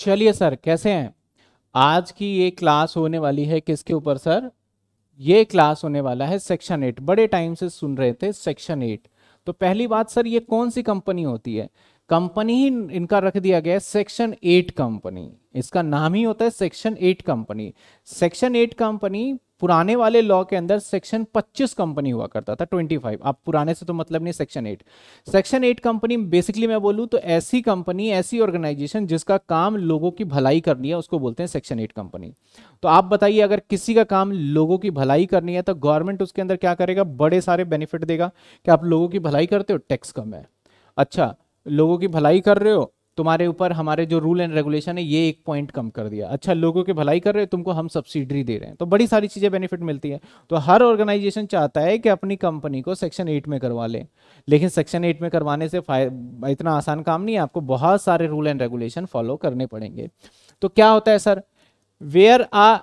चलिए सर कैसे हैं आज की ये क्लास होने वाली है किसके ऊपर सर ये क्लास होने वाला है सेक्शन एट बड़े टाइम से सुन रहे थे सेक्शन एट तो पहली बात सर ये कौन सी कंपनी होती है कंपनी ही इनका रख दिया गया है सेक्शन एट कंपनी इसका नाम ही होता है section eight company section eight company पुराने वाले लॉ के अंदर सेक्शन 25 कंपनी हुआ करता था 25 आप पुराने से तो मतलब नहीं सेक्शन 8 सेक्शन 8 कंपनी बेसिकली मैं बोलूं तो ऐसी कंपनी ऐसी ऑर्गेनाइजेशन जिसका काम लोगों की भलाई करनी है उसको बोलते हैं सेक्शन 8 कंपनी तो आप बताइए अगर किसी का काम लोगों की भलाई करनी है तो गवर्नमेंट उसके अंदर क्या करेगा बड़े सारे बेनिफिट देगा कि आप लोगों की भलाई करते हो टैक्स कम है अच्छा लोगों की भलाई कर रहे हो तुम्हारे ऊपर हमारे जो रूल एंड रेगुलेशन है ये एक पॉइंट कम कर दिया अच्छा लोगों की भलाई कर रहे हैं तुमको हम सब्सिडी दे रहे हैं तो बड़ी सारी चीज़ें बेनिफिट मिलती है तो हर ऑर्गेनाइजेशन चाहता है कि अपनी कंपनी को सेक्शन एट में करवा लें लेकिन सेक्शन एट में करवाने से इतना आसान काम नहीं है आपको बहुत सारे रूल एंड रेगुलेशन फॉलो करने पड़ेंगे तो क्या होता है सर वेयर आ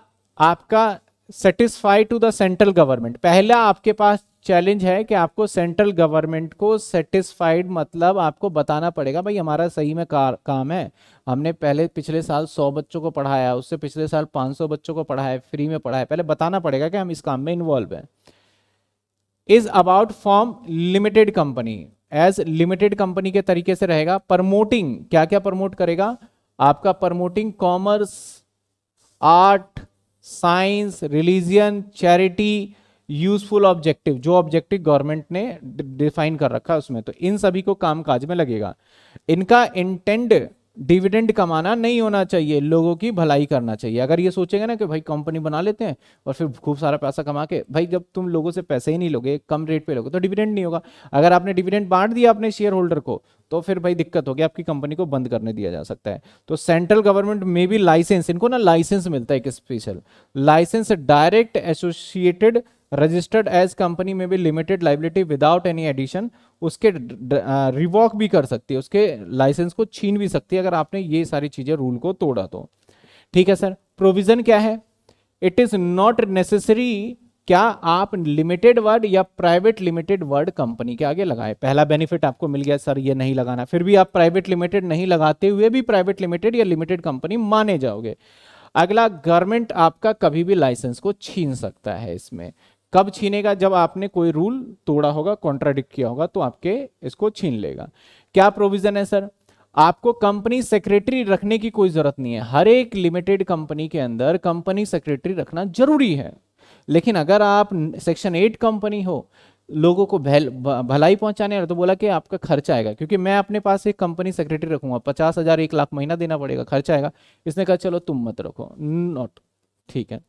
आपका satisfy to the central government पहला आपके पास चैलेंज है कि आपको सेंट्रल गवर्नमेंट को सेटिस्फाइड मतलब आपको बताना पड़ेगा भाई हमारा सही में कार, काम है हमने पहले पिछले साल 100 बच्चों को पढ़ाया उससे पिछले साल 500 बच्चों को पढ़ाया फ्री में पढ़ाया पहले बताना पड़ेगा कि हम इस काम में इन्वॉल्व हैं is about form limited company as limited company के तरीके से रहेगा प्रमोटिंग क्या क्या प्रमोट करेगा आपका promoting commerce art science religion charity useful objective जो ऑब्जेक्टिव गवर्नमेंट ने डिफाइन कर रखा है उसमें तो इन सभी को कामकाज में लगेगा इनका इंटेंड डिविडेंड कमाना नहीं होना चाहिए लोगों की भलाई करना चाहिए अगर ये सोचेंगे ना कि भाई कंपनी बना लेते हैं और फिर खूब सारा पैसा कमा के भाई जब तुम लोगों से पैसे ही नहीं लोगे कम रेट पे लोगे तो डिविडेंड नहीं होगा अगर आपने डिविडेंड बांट दिया अपने शेयर होल्डर को तो फिर भाई दिक्कत होगी आपकी कंपनी को बंद करने दिया जा सकता है तो सेंट्रल गवर्नमेंट में भी लाइसेंस इनको ना लाइसेंस मिलता है एक special license direct associated registered as company में भी limited liability without any addition उसके रिवॉक भी कर सकती है उसके लाइसेंस को छीन भी सकती है अगर आपने ये सारी चीज़ें रूल को तोड़ा तो ठीक है सर प्रोविजन क्या है इट इज़ नॉट नेसेसरी क्या आप लिमिटेड वर्ड या प्राइवेट लिमिटेड वर्ड कंपनी के आगे लगाए पहला बेनिफिट आपको मिल गया सर ये नहीं लगाना फिर भी आप प्राइवेट लिमिटेड नहीं लगाते हुए भी प्राइवेट लिमिटेड या लिमिटेड कंपनी माने जाओगे अगला गवर्नमेंट आपका कभी भी लाइसेंस को छीन सकता है इसमें कब छीनेगा जब आपने कोई रूल तोड़ा होगा कॉन्ट्राडिक्ट किया होगा तो आपके इसको छीन लेगा क्या प्रोविजन है सर आपको कंपनी सेक्रेटरी रखने की कोई जरूरत नहीं है हर एक लिमिटेड कंपनी के अंदर कंपनी सेक्रेटरी रखना जरूरी है लेकिन अगर आप सेक्शन एट कंपनी हो लोगों को भल भलाई पहुंचाने तो बोला कि आपका खर्चा आएगा क्योंकि मैं अपने पास एक कंपनी सेक्रेटरी रखूंगा पचास हजार एक लाख महीना देना पड़ेगा खर्चा आएगा इसने कहा चलो तुम मत रखो नॉट ठीक है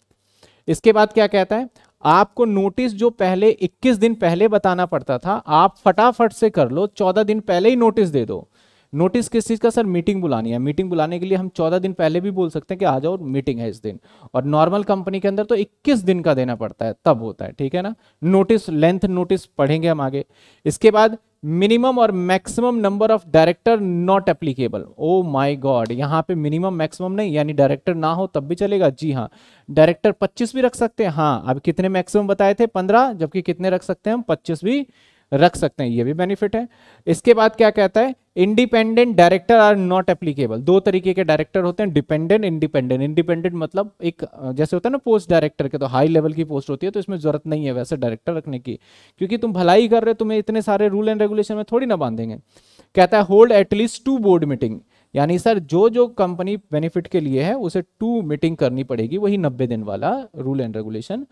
इसके बाद क्या कहता है आपको नोटिस जो पहले 21 दिन पहले बताना पड़ता था आप फटाफट से कर लो 14 दिन पहले ही नोटिस दे दो नोटिस किस चीज़ का सर मीटिंग बुलानी है मीटिंग बुलाने के लिए हम चौदह दिन पहले भी बोल सकते हैं कि आ जाओ मीटिंग है इस दिन और नॉर्मल कंपनी के अंदर तो इक्कीस दिन का देना पड़ता है तब होता है ठीक है ना नोटिस लेंथ नोटिस पढ़ेंगे हम आगे इसके बाद मिनिमम और maximum number of director not applicable oh my god यहाँ पे मिनिमम मैक्सिमम नहीं यानी डायरेक्टर ना हो तब भी चलेगा जी हाँ डायरेक्टर 25 भी रख सकते हैं हाँ अब कितने मैक्सिमम बताए थे 15 जबकि कितने रख सकते हैं हम 25 भी रख सकते हैं ये भी बेनिफिट है इसके बाद क्या कहता है independent director are not applicable दो तरीके के डायरेक्टर होते हैं डिपेंडेंट इंडिपेंडेंट इंडिपेंडेंट मतलब एक जैसे होता है ना पोस्ट डायरेक्टर के तो हाई लेवल की पोस्ट होती है तो इसमें जरूरत नहीं है वैसे डायरेक्टर रखने की क्योंकि तुम भलाई कर रहे हो तुम्हें इतने सारे रूल एंड रेगुलेशन में थोड़ी ना बांधेंगे कहता है hold at least two board meeting यानी सर जो जो कंपनी बेनिफिट के लिए है उसे टू मीटिंग करनी पड़ेगी वही नब्बे दिन वाला रूल एंड रेगुलेशन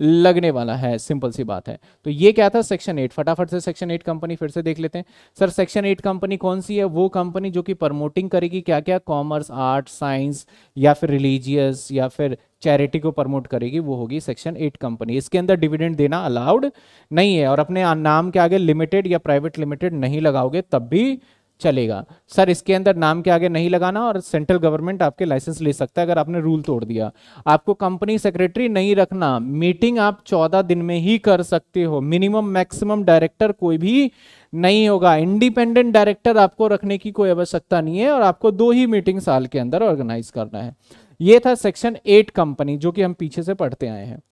लगने वाला है सिंपल सी बात है तो ये क्या था सेक्शन एट फटाफट से सेक्शन एट कंपनी फिर से देख लेते हैं सर सेक्शन एट कंपनी कौन सी है वो कंपनी जो कि प्रमोटिंग करेगी क्या क्या कॉमर्स आर्ट साइंस या फिर रिलीजियस या फिर चैरिटी को प्रमोट करेगी वो होगी सेक्शन एट कंपनी इसके अंदर डिविडेंड देना अलाउड नहीं है और अपने नाम के आगे लिमिटेड या प्राइवेट लिमिटेड नहीं लगाओगे तब भी चलेगा सर इसके अंदर नाम के आगे नहीं लगाना और सेंट्रल गवर्नमेंट आपके लाइसेंस ले सकता है अगर आपने रूल तोड़ दिया आपको कंपनी सेक्रेटरी नहीं रखना मीटिंग आप चौदह दिन में ही कर सकते हो मिनिमम मैक्सिमम डायरेक्टर कोई भी नहीं होगा इंडिपेंडेंट डायरेक्टर आपको रखने की कोई आवश्यकता नहीं है और आपको दो ही मीटिंग साल के अंदर ऑर्गेनाइज करना है ये था सेक्शन एट कंपनी जो कि हम पीछे से पढ़ते आए हैं